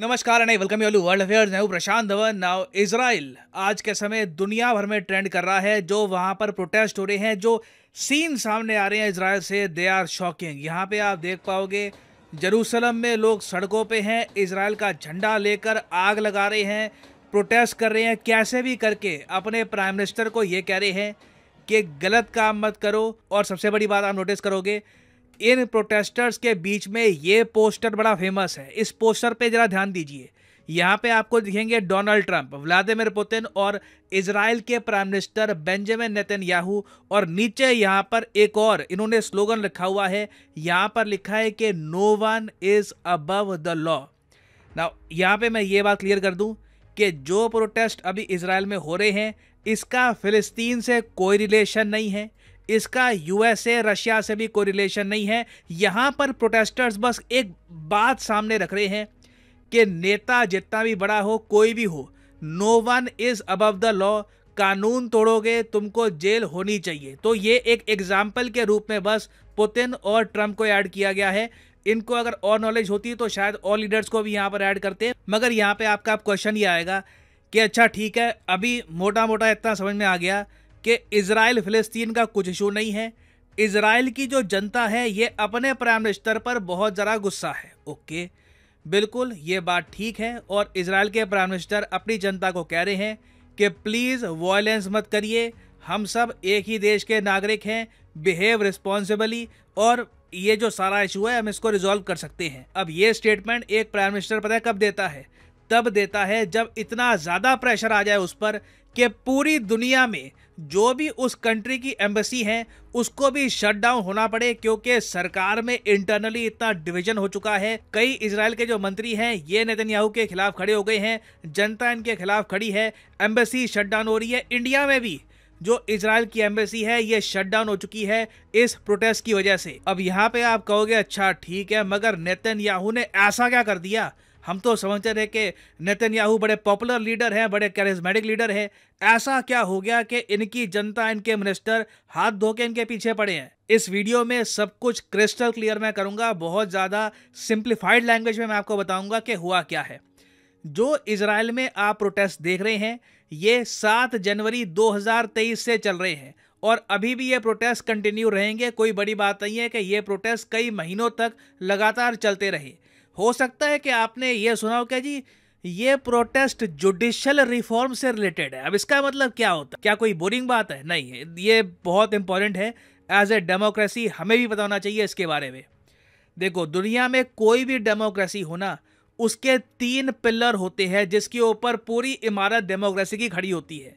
नमस्कार and welcome you world affairs मैं Prashant Dhawan now Israel आज के समय दुनिया भर में ट्रेंड कर रहा है जो वहां पर प्रोटेस्ट हो रहे हैं जो सीन सामने आ रहे हैं इसराइल से दे आर शॉकिंग यहां पे आप देख पाओगे जरूसलम में लोग सड़कों पे हैं इसराइल का झंडा लेकर आग लगा रहे हैं प्रोटेस्ट कर रहे हैं कैसे भी करके अपने प्राइम मिनिस्टर को ये कह रहे हैं कि गलत काम मत करो और सबसे बड़ी बात आप नोटिस करोगे इन प्रोटेस्टर्स के बीच में ये पोस्टर बड़ा फेमस है इस पोस्टर पे जरा ध्यान दीजिए यहाँ पे आपको दिखेंगे डोनाल्ड ट्रंप व्लादिमिर पुतिन और इसराइल के प्राइम मिनिस्टर बेंजामिन याहू और नीचे यहाँ पर एक और इन्होंने स्लोगन लिखा हुआ है यहाँ पर लिखा है कि no one is above the law ना यहाँ पे मैं ये बात क्लियर कर दूँ कि जो प्रोटेस्ट अभी इसराइल में हो रहे हैं इसका फिलिस्तीन से कोई रिलेशन नहीं है इसका यूएसए रशिया से भी कोई रिलेशन नहीं है यहाँ पर प्रोटेस्टर्स बस एक बात सामने रख रहे हैं कि नेता जितना भी बड़ा हो कोई भी हो no one is above the law कानून तोड़ोगे तुमको जेल होनी चाहिए तो ये एक एग्जाम्पल के रूप में बस पुतिन और ट्रम्प को ऐड किया गया है इनको अगर और नॉलेज होती तो शायद और लीडर्स को भी यहाँ पर ऐड करते मगर यहाँ पे आपका क्वेश्चन ये आएगा कि अच्छा ठीक है अभी मोटा मोटा इतना समझ में आ गया कि इसराइल फिलिस्तीन का कुछ इशू नहीं है इसराइल की जो जनता है ये अपने प्राइम मिनिस्टर पर बहुत ज़रा गुस्सा है ओके बिल्कुल ये बात ठीक है और इसराइल के प्राइम मिनिस्टर अपनी जनता को कह रहे हैं कि प्लीज़ वॉयलेंस मत करिए हम सब एक ही देश के नागरिक हैं बिहेव रिस्पॉन्सिबली और ये जो सारा इशू है हम इसको रिजॉल्व कर सकते हैं अब ये स्टेटमेंट एक प्राइम मिनिस्टर पता है कब देता है तब देता है जब इतना ज़्यादा प्रेशर आ जाए उस पर कि पूरी दुनिया में जो भी उस कंट्री की एम्बेसी है उसको भी शट डाउन होना पड़े क्योंकि सरकार में इंटरनली इतना डिवीजन हो चुका है कई इसराइल के जो मंत्री हैं ये नेतन्याहू के खिलाफ खड़े हो गए हैं जनता इनके खिलाफ खड़ी है एम्बेसी शट डाउन हो रही है इंडिया में भी जो इसराइल की एम्बेसी है ये शटडाउन हो चुकी है इस प्रोटेस्ट की वजह से अब यहाँ पे आप कहोगे अच्छा ठीक है मगर नेतन याहू ने ऐसा क्या कर दिया हम तो समझते थे कि नेतन्याहू बड़े पॉपुलर लीडर हैं बड़े कैरिज्मेटिक लीडर हैं ऐसा क्या हो गया कि इनकी जनता इनके मिनिस्टर हाथ धो के इनके पीछे पड़े हैं इस वीडियो में सब कुछ क्रिस्टल क्लियर मैं करूंगा बहुत ज़्यादा सिंप्लीफाइड लैंग्वेज में मैं आपको बताऊंगा कि हुआ क्या है जो इसराइल में आप प्रोटेस्ट देख रहे हैं ये सात जनवरी 2023 से चल रहे हैं और अभी भी ये प्रोटेस्ट कंटिन्यू रहेंगे कोई बड़ी बात नहीं है कि ये प्रोटेस्ट कई महीनों तक लगातार चलते रहे हो सकता है कि आपने ये सुना हो क्या जी ये प्रोटेस्ट जुडिशल रिफॉर्म से रिलेटेड है अब इसका मतलब क्या होता है क्या कोई बोरिंग बात है नहीं ये बहुत इंपॉर्टेंट है एज ए डेमोक्रेसी हमें भी बताना चाहिए इसके बारे में देखो दुनिया में कोई भी डेमोक्रेसी होना उसके तीन पिलर होते हैं जिसके ऊपर पूरी इमारत डेमोक्रेसी की खड़ी होती है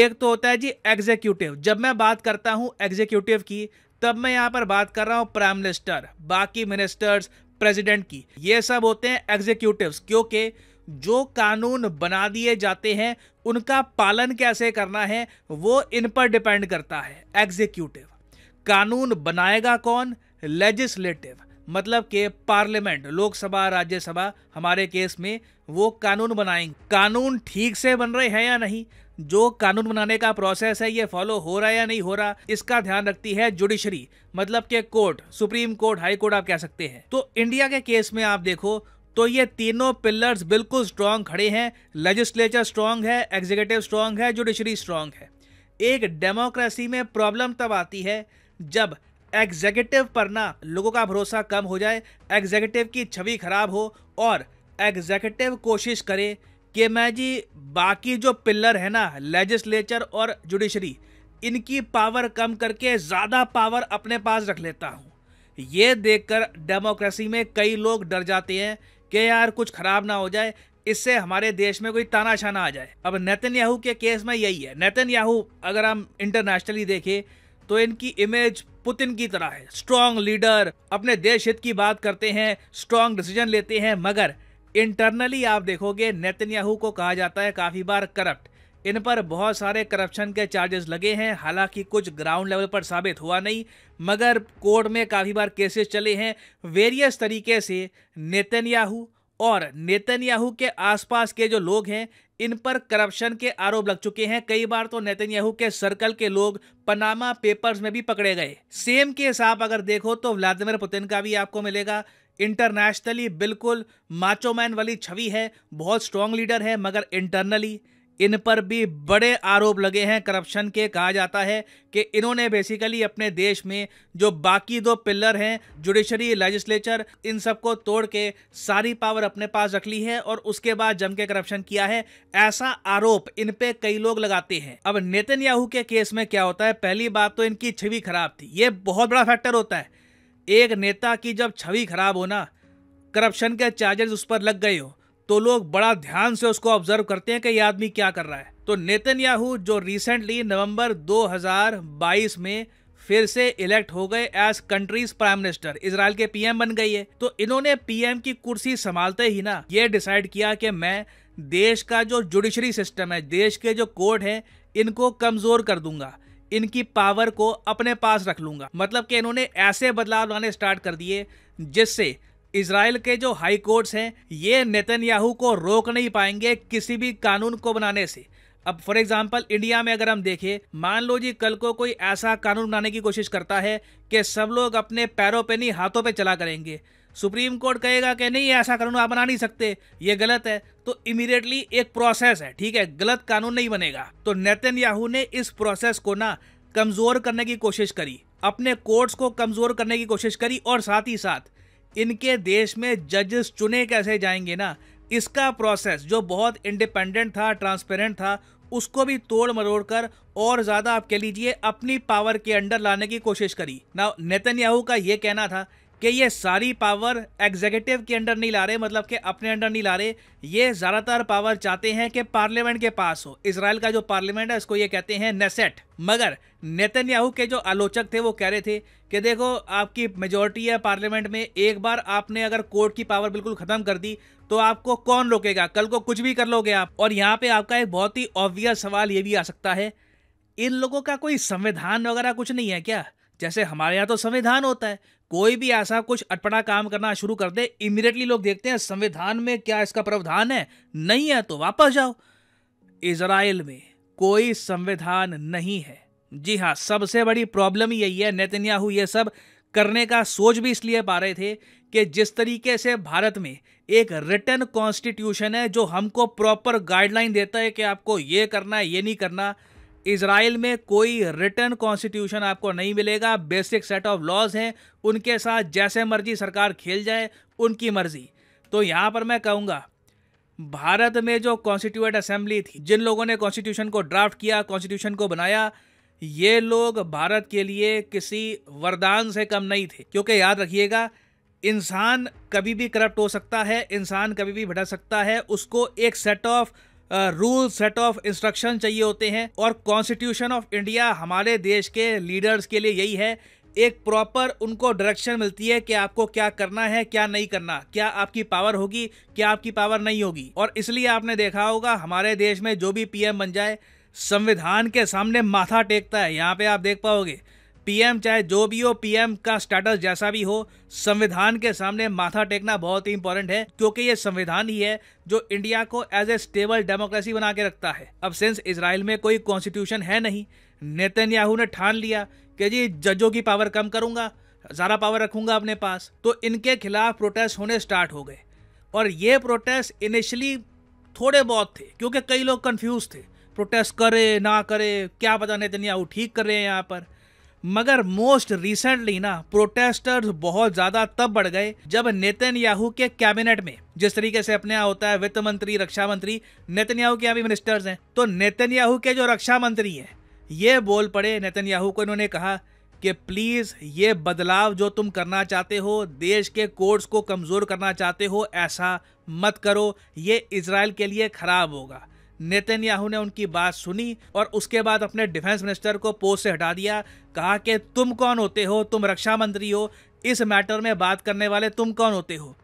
एक तो होता है जी एग्जीक्यूटिव जब मैं बात करता हूँ एग्जीक्यूटिव की तब मैं यहाँ पर बात कर रहा हूँ प्राइम मिनिस्टर बाकी मिनिस्टर्स प्रेसिडेंट की ये सब होते हैं एग्जीक्यूटिव क्योंकि जो कानून बना दिए जाते हैं उनका पालन कैसे करना है वो इन पर डिपेंड करता है एग्जीक्यूटिव कानून बनाएगा कौन लेजिस्लेटिव मतलब के पार्लियामेंट लोकसभा राज्यसभा हमारे केस में वो कानून बनाएंगे कानून ठीक से बन रहे हैं या नहीं जो कानून बनाने का प्रोसेस है ये फॉलो हो रहा है या नहीं हो रहा इसका ध्यान रखती है जुडिशरी मतलब के court supreme court high court आप कह सकते हैं तो इंडिया के केस में आप देखो तो ये तीनों पिलर्स बिल्कुल स्ट्रांग खड़े हैं लेजिस्लेचर स्ट्रांग है एग्जीक्यूटिव स्ट्रांग है जुडिशरी स्ट्रांग है एक डेमोक्रेसी में प्रॉब्लम तब आती है जब एग्जीक्यूटिव पर ना लोगों का भरोसा कम हो जाए एग्जीक्यूटिव की छवि खराब हो और एग्जीक्यूटिव कोशिश करे कि मैं जी बाकी जो पिल्लर है ना लेजिस्लेचर और जुडिशरी इनकी पावर कम करके ज़्यादा पावर अपने पास रख लेता हूँ ये देखकर डेमोक्रेसी में कई लोग डर जाते हैं कि यार कुछ ख़राब ना हो जाए इससे हमारे देश में कोई तानाशाना आ जाए अब नितिन याहू के केस में यही है नितिन याहू अगर हम इंटरनेशनली देखें तो इनकी इमेज पुतिन की तरह है स्ट्रांग लीडर अपने देश हित की बात करते हैं स्ट्रांग डिसीजन लेते हैं मगर इंटरनली आप देखोगे नेतन्याहू को कहा जाता है काफ़ी बार करप्ट इन पर बहुत सारे करप्शन के चार्जेस लगे हैं हालांकि कुछ ग्राउंड लेवल पर साबित हुआ नहीं मगर कोर्ट में काफ़ी बार केसेस चले हैं वेरियस तरीके से नेतन्याहू और नेतन्याहू के आसपास के जो लोग हैं इन पर करप्शन के आरोप लग चुके हैं कई बार तो नेतन्याहू के सर्कल के लोग पनामा पेपर्स में भी पकड़े गए सेम केस आप अगर देखो तो व्लादिमिर पुतिन का भी आपको मिलेगा इंटरनेशनली बिल्कुल माचोमैन वाली छवि है बहुत स्ट्रांग लीडर है मगर इंटरनली इन पर भी बड़े आरोप लगे हैं करप्शन के कहा जाता है कि इन्होंने बेसिकली अपने देश में जो बाकी दो पिलर हैं जुडिशरी लेजिस्लेचर इन सबको तोड़ के सारी पावर अपने पास रख ली है और उसके बाद जम के करप्शन किया है ऐसा आरोप इन पे कई लोग लगाते हैं अब नितिन याहू के केस में क्या होता है पहली बात तो इनकी छवि खराब थी ये बहुत बड़ा फैक्टर होता है एक नेता की जब छवि खराब होना करप्शन के चार्जेस उस पर लग गए हो तो लोग बड़ा ध्यान से उसको ऑब्जर्व करते हैं कि ये आदमी क्या कर रहा है तो नेतन याहू जो रिसेंटली नवंबर 2022 में फिर से इलेक्ट हो गए as country's prime minister Israel के पीएम बन गई है तो इन्होंने पीएम की कुर्सी संभालते ही ना ये डिसाइड किया कि मैं देश का जो जुडिशरी सिस्टम है देश के जो कोर्ट हैं इनको कमजोर कर दूंगा इनकी पावर को अपने पास रख लूंगा मतलब कि इन्होंने ऐसे बदलाव लाने स्टार्ट कर दिए जिससे इसराइल के जो हाई कोर्ट्स हैं ये नेतन्याहू को रोक नहीं पाएंगे किसी भी कानून को बनाने से अब फॉर एग्जाम्पल इंडिया में अगर हम देखें मान लो जी कल को कोई ऐसा कानून बनाने की कोशिश करता है कि सब लोग अपने पैरों पे नहीं हाथों पे चला करेंगे सुप्रीम कोर्ट कहेगा कि नहीं ऐसा कानून आप बना नहीं सकते ये गलत है तो इमीडिएटली एक प्रोसेस है ठीक है गलत कानून नहीं बनेगा तो नितिन याहू ने इस प्रोसेस को ना कमज़ोर करने की कोशिश करी अपने कोर्ट्स को कमज़ोर करने की कोशिश करी और साथ ही साथ इनके देश में जजेस चुने कैसे जाएंगे ना इसका प्रोसेस जो बहुत इंडिपेंडेंट था ट्रांसपेरेंट था उसको भी तोड़ मरोड़ कर और ज़्यादा आप कह लीजिए अपनी पावर के अंडर लाने की कोशिश करी ना नेतन्याहू का यह कहना था कि ये सारी पावर एग्जीक्यूटिव के अंडर नहीं ला रहे मतलब कि अपने अंडर नहीं ला रहे ये ज़्यादातर पावर चाहते हैं कि पार्लियामेंट के पास हो इसराइल का जो पार्लियामेंट है इसको ये कहते हैं नेसेट मगर नेतन्याहू के जो आलोचक थे वो कह रहे थे कि देखो आपकी मेजोरिटी है पार्लियामेंट में एक बार आपने अगर कोर्ट की पावर बिल्कुल ख़त्म कर दी तो आपको कौन रोकेगा कल को कुछ भी कर लोगे आप और यहाँ पे आपका एक बहुत ही ऑब्वियस सवाल ये भी आ सकता है इन लोगों का कोई संविधान वगैरह कुछ नहीं है क्या जैसे हमारे यहाँ तो संविधान होता है कोई भी ऐसा कुछ अटपटा काम करना शुरू कर दे इमीडिएटली लोग देखते हैं संविधान में क्या इसका प्रावधान है नहीं है तो वापस जाओ इसराइल में कोई संविधान नहीं है जी हाँ सबसे बड़ी प्रॉब्लम यही है नेतन्याहू ये सब करने का सोच भी इसलिए पा रहे थे कि जिस तरीके से भारत में एक रिटर्न कॉन्स्टिट्यूशन है जो हमको प्रॉपर गाइडलाइन देता है कि आपको ये करना है ये नहीं करना है इसराइल में कोई रिटर्न कॉन्स्टिट्यूशन आपको नहीं मिलेगा बेसिक सेट ऑफ लॉज हैं उनके साथ जैसे मर्जी सरकार खेल जाए उनकी मर्जी तो यहाँ पर मैं कहूँगा भारत में जो कॉन्स्टिट्यूट असेंबली थी जिन लोगों ने कॉन्स्टिट्यूशन को ड्राफ्ट किया कॉन्स्टिट्यूशन को बनाया ये लोग भारत के लिए किसी वरदान से कम नहीं थे क्योंकि याद रखिएगा इंसान कभी भी करप्ट हो सकता है इंसान कभी भी भटक सकता है उसको एक set of rule set of instruction चाहिए होते हैं और कॉन्स्टिट्यूशन ऑफ इंडिया हमारे देश के लीडर्स के लिए यही है एक प्रॉपर उनको डायरेक्शन मिलती है कि आपको क्या करना है क्या नहीं करना क्या आपकी पावर होगी क्या आपकी पावर नहीं होगी और इसलिए आपने देखा होगा हमारे देश में जो भी पीएम बन जाए संविधान के सामने माथा टेकता है यहाँ पे आप देख पाओगे पीएम चाहे जो भी हो पीएम का स्टेटस जैसा भी हो संविधान के सामने माथा टेकना बहुत ही इंपॉर्टेंट है क्योंकि ये संविधान ही है जो इंडिया को एज ए स्टेबल डेमोक्रेसी बना के रखता है अब सिंस इसराइल में कोई कॉन्स्टिट्यूशन है नहीं नेतन्याहू ने ठान लिया कि जी जजों की पावर कम करूंगा ज़्यादा पावर रखूंगा अपने पास तो इनके खिलाफ प्रोटेस्ट होने स्टार्ट हो गए और ये प्रोटेस्ट इनिशियली थोड़े बहुत थे क्योंकि कई लोग कन्फ्यूज़ थे प्रोटेस्ट करे ना करे क्या पता नेतन्याहू ठीक कर रहे हैं यहाँ पर मगर मोस्ट रिसेंटली ना प्रोटेस्टर्स बहुत ज्यादा तब बढ़ गए जब नितिन याहू के कैबिनेट में जिस तरीके से अपने यहाँ होता है वित्त मंत्री रक्षा मंत्री नितिन याहू के यहाँ भी मिनिस्टर्स हैं तो नितिन याहू के जो रक्षा मंत्री हैं ये बोल पड़े नितिन याहू को इन्होंने कहा कि प्लीज़ ये बदलाव जो तुम करना चाहते हो देश के कोर्ट्स को कमज़ोर करना चाहते हो ऐसा मत करो ये इसराइल के लिए ख़राब होगा नेतन्याहू ने उनकी बात सुनी और उसके बाद अपने डिफेंस मिनिस्टर को पोस्ट से हटा दिया कहा कि तुम कौन होते हो तुम रक्षा मंत्री हो इस मैटर में बात करने वाले तुम कौन होते हो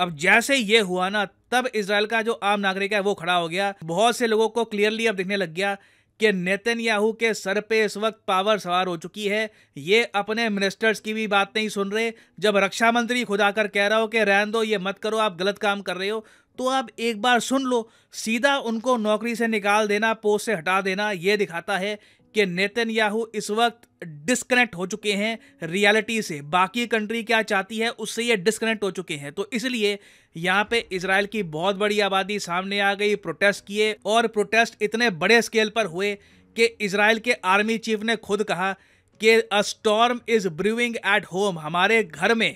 अब जैसे ये हुआ ना तब इसराइल का जो आम नागरिक है वो खड़ा हो गया बहुत से लोगों को क्लियरली अब दिखने लग गया कि नेतन्याहू के सर पे इस वक्त पावर सवार हो चुकी है ये अपने मिनिस्टर्स की भी बात नहीं सुन रहे जब रक्षा मंत्री खुद आकर कह रहा हो कि रहन दो ये मत करो आप गलत काम कर रहे हो तो आप एक बार सुन लो सीधा उनको नौकरी से निकाल देना पोस्ट से हटा देना ये दिखाता है कि नेतन याहू इस वक्त डिस्कनेक्ट हो चुके हैं रियलिटी से बाकी कंट्री क्या चाहती है उससे ये डिस्कनेक्ट हो चुके हैं तो इसलिए यहाँ पे इसराइल की बहुत बड़ी आबादी सामने आ गई प्रोटेस्ट किए और प्रोटेस्ट इतने बड़े स्केल पर हुए कि इसराइल के आर्मी चीफ ने खुद कहा कि a storm is brewing at home हमारे घर में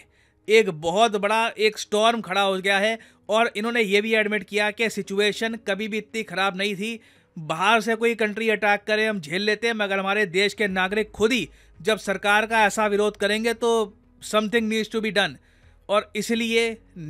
एक बहुत बड़ा एक स्टॉर्म खड़ा हो गया है और इन्होंने ये भी एडमिट किया कि सिचुएशन कभी भी इतनी ख़राब नहीं थी बाहर से कोई कंट्री अटैक करे हम झेल लेते हैं मगर हमारे देश के नागरिक खुद ही जब सरकार का ऐसा विरोध करेंगे तो something needs to be done और इसलिए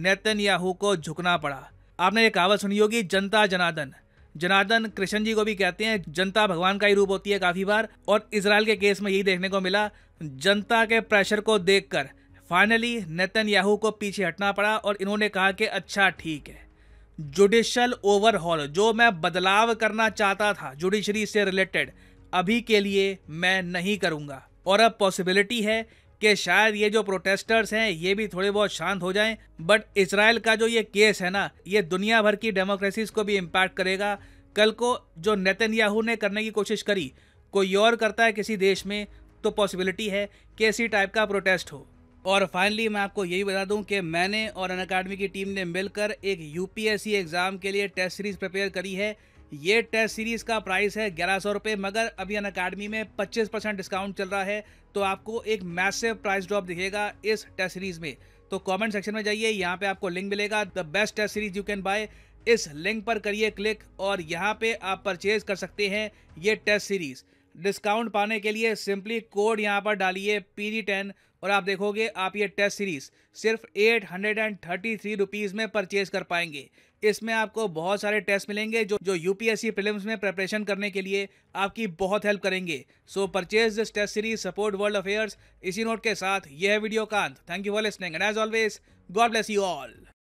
नेतन याहू को झुकना पड़ा आपने ये कहावत सुनी होगी जनता जनादन जनादन कृष्ण जी को भी कहते हैं जनता भगवान का ही रूप होती है काफ़ी बार और इसराइल के केस में यही देखने को मिला जनता के प्रेशर को देखकर फाइनली नेतन याहू को पीछे हटना पड़ा और इन्होंने कहा कि अच्छा ठीक है जुडिशल ओवरहॉल जो मैं बदलाव करना चाहता था जुडिशरी से रिलेटेड अभी के लिए मैं नहीं करूँगा और अब पॉसिबिलिटी है कि शायद ये जो प्रोटेस्टर्स हैं ये भी थोड़े बहुत शांत हो जाएं बट इसराइल का जो ये केस है ना ये दुनिया भर की डेमोक्रेसीज को भी इम्पैक्ट करेगा कल को जो नेतन्याहू ने करने की कोशिश करी कोई और करता है किसी देश में तो पॉसिबिलिटी है कि इसी टाइप का प्रोटेस्ट हो और फाइनली मैं आपको यही बता दूं कि मैंने और अन अकाडमी की टीम ने मिलकर एक यूपीएससी एग्ज़ाम के लिए टेस्ट सीरीज़ प्रिपेयर करी है ये टेस्ट सीरीज़ का प्राइस है ग्यारह सौ रुपये मगर अभी अन अकाडमी में पच्चीस परसेंट डिस्काउंट चल रहा है तो आपको एक मैसिव प्राइस ड्रॉप दिखेगा इस टेस्ट सीरीज़ में तो कॉमेंट सेक्शन में जाइए यहाँ पे आपको लिंक मिलेगा the best test series you can buy इस लिंक पर करिए क्लिक और यहाँ पे आप परचेज कर सकते हैं ये टेस्ट सीरीज डिस्काउंट पाने के लिए सिंपली कोड यहाँ पर डालिए पी डी टेन और आप देखोगे आप ये टेस्ट सीरीज़ सिर्फ eight hundred and thirty three rupees में परचेज कर पाएंगे इसमें आपको बहुत सारे टेस्ट मिलेंगे जो जो यूपीएससी प्रीलिम्स में प्रिपरेशन करने के लिए आपकी बहुत हेल्प करेंगे so purchase this test series support world affairs इसी नोट के साथ यह वीडियो कांत thank you for listening and as always God bless you all